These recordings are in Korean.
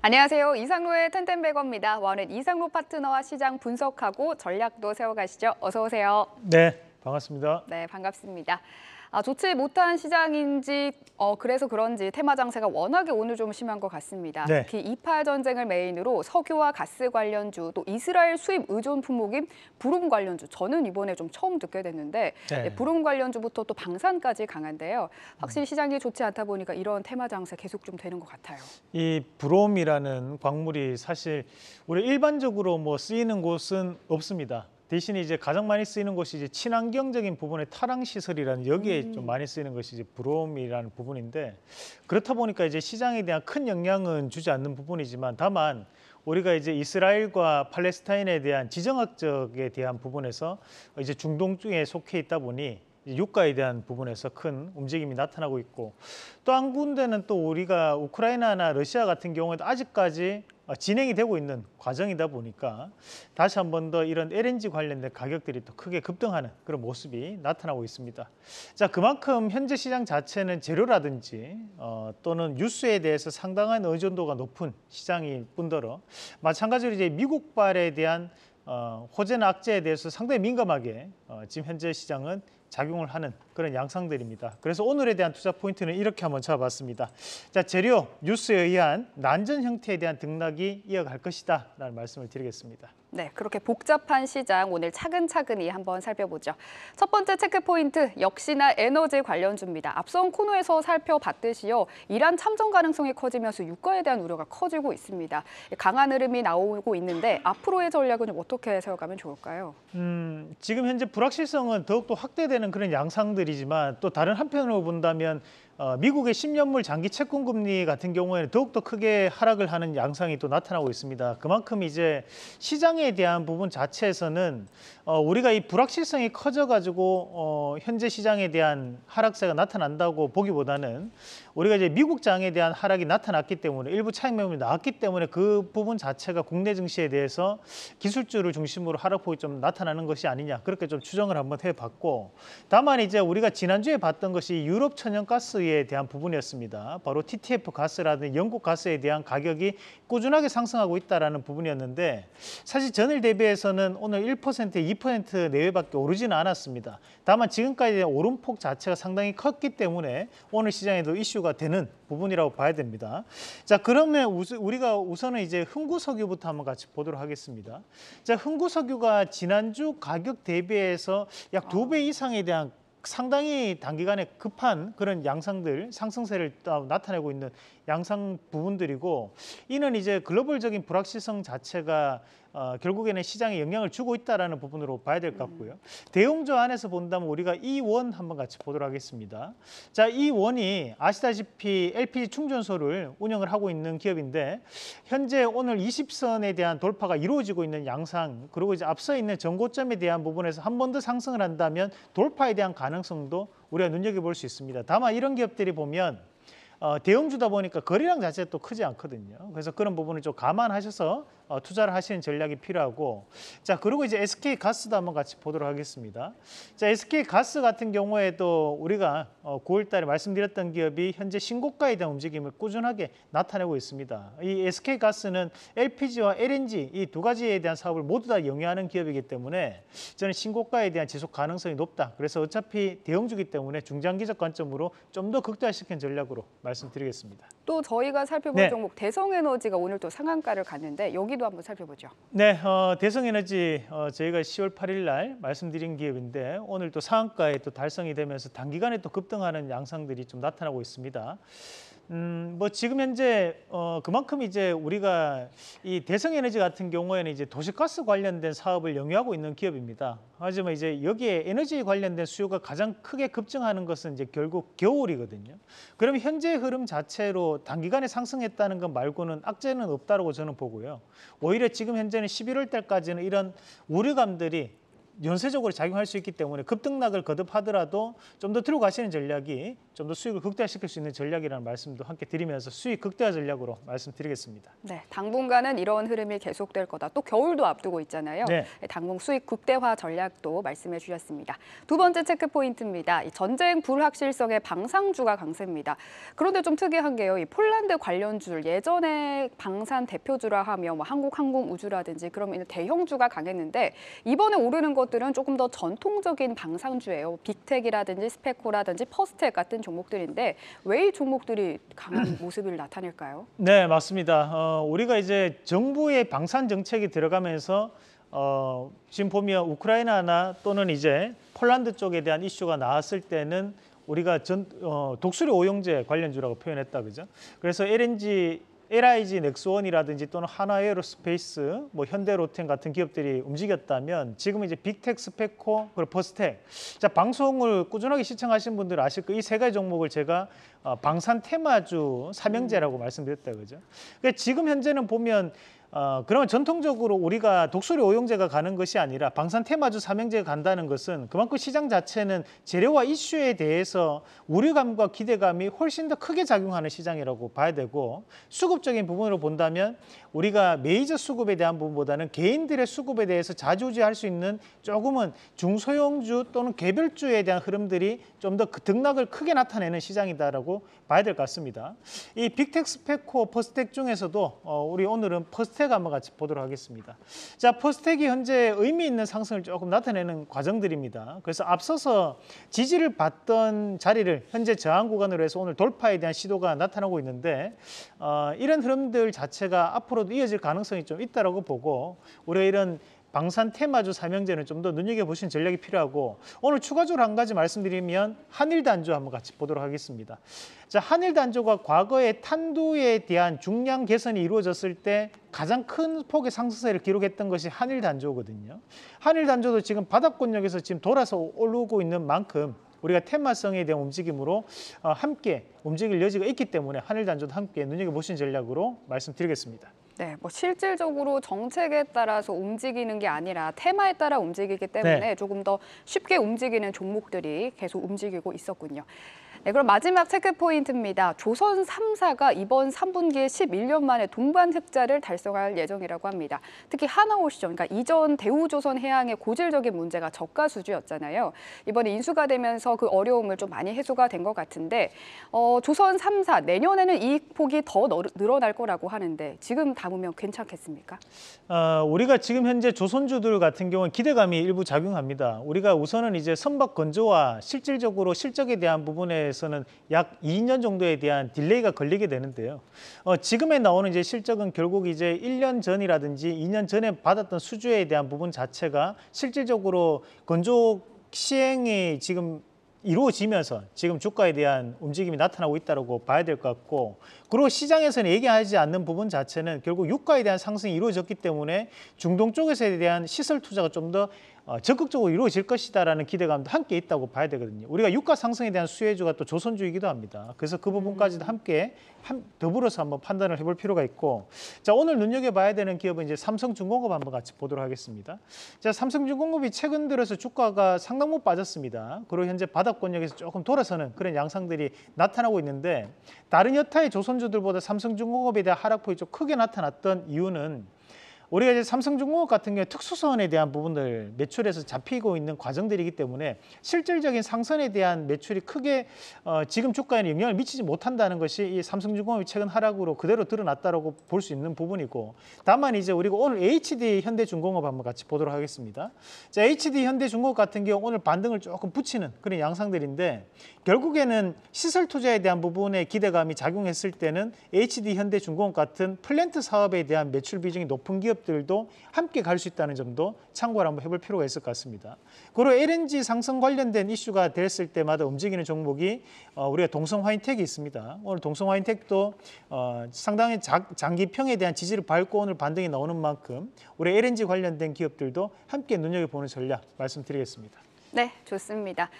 안녕하세요. 이상로의 텐텐백어입니다. 와는 이상로 파트너와 시장 분석하고 전략도 세워가시죠. 어서 오세요. 네, 반갑습니다. 네, 반갑습니다. 아, 좋지 못한 시장인지 어, 그래서 그런지 테마 장세가 워낙에 오늘 좀 심한 것 같습니다. 네. 특히 이파 전쟁을 메인으로 석유와 가스 관련주 또 이스라엘 수입 의존 품목인 부름 관련주 저는 이번에 좀 처음 듣게 됐는데 네. 예, 부름 관련주부터 또 방산까지 강한데요. 확실히 음. 시장이 좋지 않다 보니까 이런 테마 장세 계속 좀 되는 것 같아요. 이 브롬이라는 광물이 사실 우리 일반적으로 뭐 쓰이는 곳은 없습니다. 대신에 이제 가장 많이 쓰이는 것이 이제 친환경적인 부분의 타랑 시설이라는 여기에 음. 좀 많이 쓰이는 것이 이제 브롬이라는 부분인데 그렇다 보니까 이제 시장에 대한 큰 영향은 주지 않는 부분이지만 다만 우리가 이제 이스라엘과 팔레스타인에 대한 지정학적에 대한 부분에서 이제 중동 중에 속해 있다 보니 유가에 대한 부분에서 큰 움직임이 나타나고 있고 또 한 군데는 또 우리가 우크라이나나 러시아 같은 경우에도 아직까지 어, 진행이 되고 있는 과정이다 보니까 다시 한번 더 이런 LNG 관련된 가격들이 또 크게 급등하는 그런 모습이 나타나고 있습니다. 자 그만큼 현재 시장 자체는 재료라든지 어, 또는 뉴스에 대해서 상당한 의존도가 높은 시장일 뿐더러 마찬가지로 이제 미국발에 대한 어, 호재나 악재에 대해서 상당히 민감하게 어, 지금 현재 시장은 작용을 하는 그런 양상들입니다. 그래서 오늘에 대한 투자 포인트는 이렇게 한번 잡아봤습니다. 자, 재료, 뉴스에 의한 난전 형태에 대한 등락이 이어갈 것이다 라는 말씀을 드리겠습니다. 네, 그렇게 복잡한 시장 오늘 차근차근히 한번 살펴보죠. 첫 번째 체크포인트 역시나 에너지 관련주입니다. 앞선 코너에서 살펴봤듯이요. 이란 참전 가능성이 커지면서 유가에 대한 우려가 커지고 있습니다. 강한 흐름이 나오고 있는데 앞으로의 전략은 어떻게 세워가면 좋을까요? 음, 지금 현재 불확실성은 더욱더 확대되는 그런 양상들이지만 또 다른 한편으로 본다면 어, 미국의 10년물 장기 채권 금리 같은 경우에는 더욱더 크게 하락을 하는 양상이 또 나타나고 있습니다. 그만큼 이제 시장에 대한 부분 자체에서는 어, 우리가 이 불확실성이 커져가지고 어, 현재 시장에 대한 하락세가 나타난다고 보기보다는 우리가 이제 미국 장에 대한 하락이 나타났기 때문에 일부 차익 매물이 나왔기 때문에 그 부분 자체가 국내 증시에 대해서 기술주를 중심으로 하락폭이 좀 나타나는 것이 아니냐 그렇게 좀 추정을 한번 해봤고 다만 이제 우리가 지난주에 봤던 것이 유럽 천연가스의 에너에 대한 부분이었습니다. 바로 TTF 가스라든지 영국 가스에 대한 가격이 꾸준하게 상승하고 있다는 부분이었는데 사실 전일 대비해서는 오늘 1% 2% 내외밖에 오르지는 않았습니다. 다만 지금까지 오름폭 자체가 상당히 컸기 때문에 오늘 시장에도 이슈가 되는 부분이라고 봐야 됩니다. 자 그러면 우리가 우선은 이제 흥구석유부터 한번 같이 보도록 하겠습니다. 자 흥구석유가 지난주 가격 대비해서 약 두 배 이상에 대한 상당히 단기간에 급한 그런 양상들 상승세를 나타내고 있는 양상 부분들이고 이는 이제 글로벌적인 불확실성 자체가 어, 결국에는 시장에 영향을 주고 있다라는 부분으로 봐야 될 것 같고요. 대형저 안에서 본다면 우리가 이원 한번 같이 보도록 하겠습니다. 자, 이 원이 아시다시피 LPG 충전소를 운영을 하고 있는 기업인데 현재 오늘 20선에 대한 돌파가 이루어지고 있는 양상 그리고 이제 앞서 있는 전고점에 대한 부분에서 한 번 더 상승을 한다면 돌파에 대한 가능성도 우리가 눈여겨볼 수 있습니다. 다만 이런 기업들이 보면 어, 대형주다 보니까 거리량 자체가 또 크지 않거든요. 그래서 그런 부분을 좀 감안하셔서 어, 투자를 하시는 전략이 필요하고 자 그리고 이제 SK 가스도 한번 같이 보도록 하겠습니다. 자 SK 가스 같은 경우에도 우리가 어, 9월달에 말씀드렸던 기업이 현재 신고가에 대한 움직임을 꾸준하게 나타내고 있습니다. 이 SK 가스는 LPG와 LNG 이 두 가지에 대한 사업을 모두 다 영위하는 기업이기 때문에 저는 신고가에 대한 지속 가능성이 높다. 그래서 어차피 대형주기 때문에 중장기적 관점으로 좀 더 극대화시킨 전략으로. 말씀드리겠습니다. 또 저희가 살펴볼 네. 종목 대성에너지가 오늘 또 상한가를 갔는데 여기도 한번 살펴보죠. 네, 어, 대성에너지 어, 저희가 10월 8일 날 말씀드린 기업인데 오늘 또 상한가에 또 달성이 되면서 단기간에 또 급등하는 양상들이 좀 나타나고 있습니다. 음, 뭐 지금 현재 어, 그만큼 이제 우리가 이 대성에너지 같은 경우에는 이제 도시가스 관련된 사업을 영위하고 있는 기업입니다. 하지만 이제 여기에 에너지 관련된 수요가 가장 크게 급증하는 것은 이제 결국 겨울이거든요. 그럼 현재 흐름 자체로 단기간에 상승했다는 것 말고는 악재는 없다고 저는 보고요. 오히려 지금 현재는 11월 달까지는 이런 우려감들이 연쇄적으로 작용할 수 있기 때문에 급등락을 거듭하더라도 좀 더 들어가시는 전략이 좀 더 수익을 극대화시킬 수 있는 전략이라는 말씀도 함께 드리면서 수익 극대화 전략으로 말씀드리겠습니다. 네, 당분간은 이런 흐름이 계속될 거다. 또 겨울도 앞두고 있잖아요. 네. 네 당분 수익 극대화 전략도 말씀해 주셨습니다. 두 번째 체크 포인트입니다. 전쟁 불확실성의 방상주가 강세입니다. 그런데 좀 특이한 게요. 이 폴란드 관련주 예전에 방산 대표주라 하며 뭐 한국 항공 우주라든지 그런 대형주가 강했는데 이번에 오르는 것 것들은 조금 더 전통적인 방상주예요. 빅텍이라든지 스펙코라든지 퍼스텍 같은 종목들인데 왜 이 종목들이 강한 모습을 나타낼까요? 네, 맞습니다. 어, 우리가 이제 정부의 방산 정책이 들어가면서 어, 지금 보면 우크라이나나 또는 이제 폴란드 쪽에 대한 이슈가 나왔을 때는 우리가 전, 어, 독수리 오용제 관련주라고 표현했다 그죠? 그래서 LNG LIG 넥스원이라든지 또는 하나 에어로스페이스, 뭐 현대로템 같은 기업들이 움직였다면 지금 이제 빅텍, 스펙코, 그리고 버스텍. 자, 방송을 꾸준하게 시청하신 분들 아실 거예요. 이 세 가지 종목을 제가 어, 방산 테마주 사명제라고 음. 말씀드렸다 그죠? 그러니까 지금 현재는 보면 어, 그러면 전통적으로 우리가 독수리 오용제가 가는 것이 아니라 방산 테마주 삼형제가 간다는 것은 그만큼 시장 자체는 재료와 이슈에 대해서 우려감과 기대감이 훨씬 더 크게 작용하는 시장이라고 봐야 되고 수급적인 부분으로 본다면 우리가 메이저 수급에 대한 부분보다는 개인들의 수급에 대해서 자주지할 수 있는 조금은 중소형주 또는 개별주에 대한 흐름들이 좀더 그 등락을 크게 나타내는 시장이다라고 봐야 될 것 같습니다. 이 빅텍 스펙코 퍼스텍 중에서도 어, 우리 오늘은 퍼스텍 포스텍 한번 같이 보도록 하겠습니다. 자, 포스텍이 현재 의미 있는 상승을 조금 나타내는 과정들입니다. 그래서 앞서서 지지를 받던 자리를 현재 저항 구간으로 해서 오늘 돌파에 대한 시도가 나타나고 있는데 어, 이런 흐름들 자체가 앞으로도 이어질 가능성이 좀 있다라고 보고 우리가 이런 방산 테마주 사명제는좀 더 눈여겨보신 전략이 필요하고 오늘 추가적으로 한 가지 말씀드리면 한일단조 한번 같이 보도록 하겠습니다. 자, 한일단조가 과거에 탄도에 대한 중량 개선이 이루어졌을 때 가장 큰 폭의 상승세를 기록했던 것이 한일단조거든요. 한일단조도 지금 바닥권역에서 지금 돌아서 오르고 있는 만큼 우리가 테마성에 대한 움직임으로 어, 함께 움직일 여지가 있기 때문에 한일단조도 함께 눈여겨보신 전략으로 말씀드리겠습니다. 네, 뭐 실질적으로 정책에 따라서 움직이는 게 아니라 테마에 따라 움직이기 때문에 네. 조금 더 쉽게 움직이는 종목들이 계속 움직이고 있었군요. 네, 그럼 마지막 체크 포인트입니다. 조선 3사가 이번 3분기에 11년 만에 동반 흑자를 달성할 예정이라고 합니다. 특히 하나오시죠 그러니까 이전 대우조선 해양의 고질적인 문제가 저가 수주였잖아요. 이번에 인수가 되면서 그 어려움을 좀 많이 해소가 된 것 같은데 어, 조선 3사 내년에는 이익폭이 더 늘어날 거라고 하는데 지금 담으면 괜찮겠습니까? 아, 우리가 지금 현재 조선주들 같은 경우는 기대감이 일부 작용합니다. 우리가 우선은 이제 선박 건조와 실질적으로 실적에 대한 부분에 대해서는 약 2년 정도에 대한 딜레이가 걸리게 되는데요. 어, 지금에 나오는 이제 실적은 결국 이제 1년 전이라든지 2년 전에 받았던 수주에 대한 부분 자체가 실질적으로 건조 시행이 지금 이루어지면서 지금 주가에 대한 움직임이 나타나고 있다고 봐야 될 것 같고 그리고 시장에서는 얘기하지 않는 부분 자체는 결국 유가에 대한 상승이 이루어졌기 때문에 중동 쪽에서에 대한 시설 투자가 좀더 어, 적극적으로 이루어질 것이다라는 기대감도 함께 있다고 봐야 되거든요. 우리가 유가 상승에 대한 수혜주가 또 조선주이기도 합니다. 그래서 그 부분까지도 음. 함께 더불어서 한번 판단을 해볼 필요가 있고, 자 오늘 눈여겨봐야 되는 기업은 이제 삼성중공업 한번 같이 보도록 하겠습니다. 자 삼성중공업이 최근 들어서 주가가 상당 못 빠졌습니다. 그리고 현재 바닥권역에서 조금 돌아서는 그런 양상들이 나타나고 있는데 다른 여타의 조선주들보다 삼성중공업에 대한 하락폭이 좀 크게 나타났던 이유는 우리가 이제 삼성중공업 같은 경우에 특수선에 대한 부분들 매출에서 잡히고 있는 과정들이기 때문에 실질적인 상선에 대한 매출이 크게 어, 지금 주가에 영향을 미치지 못한다는 것이 이 삼성중공업이 최근 하락으로 그대로 드러났다고 볼 수 있는 부분이고 다만 이제 우리가 오늘 HD 현대중공업 한번 같이 보도록 하겠습니다. 자, HD 현대중공업 같은 경우 오늘 반등을 조금 붙이는 그런 양상들인데 결국에는 시설 투자에 대한 부분의 기대감이 작용했을 때는 HD 현대중공업 같은 플랜트 사업에 대한 매출 비중이 높은 기업 기업들도 함께 갈 수 있다는 점도 참고를 한번 해볼 필요가 있을 것 같습니다. 그리고 LNG 상승 관련된 이슈가 됐을 때마다 움직이는 종목이 어, 우리가 동성화인텍이 있습니다. 오늘 동성화인텍도 어, 상당히 장기평에 대한 지지를 밟고 오늘 반등이 나오는 만큼 우리 LNG 관련된 기업들도 함께 눈여겨보는 전략 말씀드리겠습니다. 네, 좋습니다.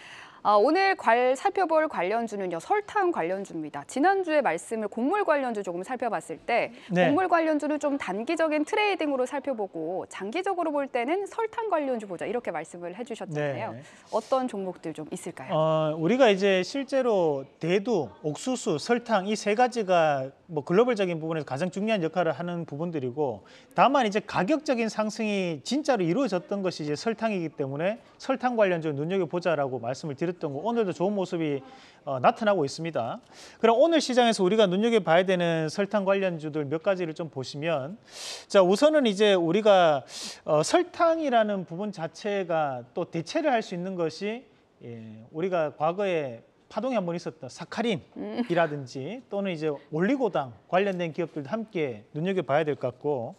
아, 오늘 관, 살펴볼 관련주는요 설탕 관련주입니다. 지난주에 말씀을 곡물 관련주 조금 살펴봤을 때 네. 곡물 관련주는 좀 단기적인 트레이딩으로 살펴보고 장기적으로 볼 때는 설탕 관련주 보자 이렇게 말씀을 해주셨잖아요. 네. 어떤 종목들 좀 있을까요? 어, 우리가 이제 실제로 대두, 옥수수, 설탕 이 세 가지가 뭐 글로벌적인 부분에서 가장 중요한 역할을 하는 부분들이고 다만 이제 가격적인 상승이 진짜로 이루어졌던 것이 이제 설탕이기 때문에 설탕 관련주 눈여겨 보자라고 말씀을 드렸. 보던거 오늘도 좋은 모습이 어, 나타나고 있습니다. 그럼 오늘 시장에서 우리가 눈여겨봐야 되는 설탕 관련주들 몇 가지를 좀 보시면 자 우선은 이제 우리가 어, 설탕이라는 부분 자체가 또 대체를 할 수 있는 것이 예, 우리가 과거에 파동이 한번 있었던 사카린이라든지 음. 또는 이제 올리고당 관련된 기업들도 함께 눈여겨봐야 될 것 같고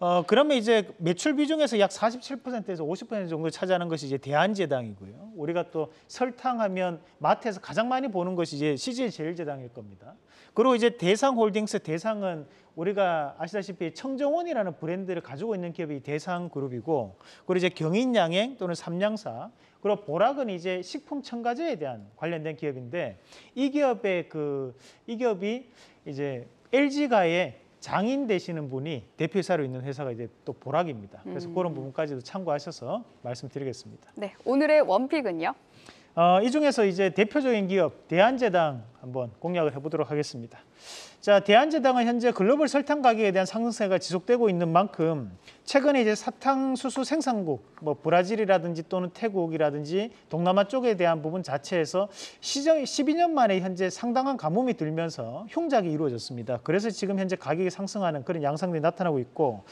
어, 그러면 이제 매출 비중에서 약 47%에서 50% 정도 차지하는 것이 이제 대한제당이고요. 우리가 또 설탕하면 마트에서 가장 많이 보는 것이 이제 CJ 제일제당일 겁니다. 그리고 이제 대상홀딩스 대상은 우리가 아시다시피 청정원이라는 브랜드를 가지고 있는 기업이 대상 그룹이고 그리고 이제 경인양행 또는 삼양사 그리고 보락은 이제 식품 첨가제에 대한 관련된 기업인데 이 기업의 그 이 기업이 이제 LG가의 장인 되시는 분이 대표이사로 있는 회사가 이제 또 보락입니다. 그래서 음. 그런 부분까지도 참고하셔서 말씀드리겠습니다. 네, 오늘의 원픽은요? 어, 이 중에서 이제 대표적인 기업 대한제당 한번 공략을 해보도록 하겠습니다. 자, 대한제당은 현재 글로벌 설탕 가격에 대한 상승세가 지속되고 있는 만큼 최근에 이제 사탕수수 생산국, 뭐 브라질이라든지 또는 태국이라든지 동남아 쪽에 대한 부분 자체에서 시정 12년 만에 현재 상당한 가뭄이 들면서 흉작이 이루어졌습니다. 그래서 지금 현재 가격이 상승하는 그런 양상들이 나타나고 있고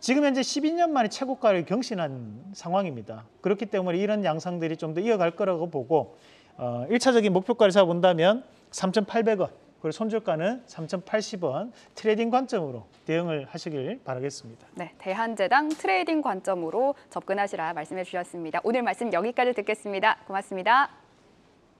지금 현재 12년 만에 최고가를 경신한 상황입니다. 그렇기 때문에 이런 양상들이 좀 더 이어갈 거라고 보고 어, 1차적인 목표가를 잡본다면 아 3,800원, 그리고 손절가는 3,080원 트레이딩 관점으로 대응을 하시길 바라겠습니다. 네, 대한제당 트레이딩 관점으로 접근하시라 말씀해 주셨습니다. 오늘 말씀 여기까지 듣겠습니다. 고맙습니다.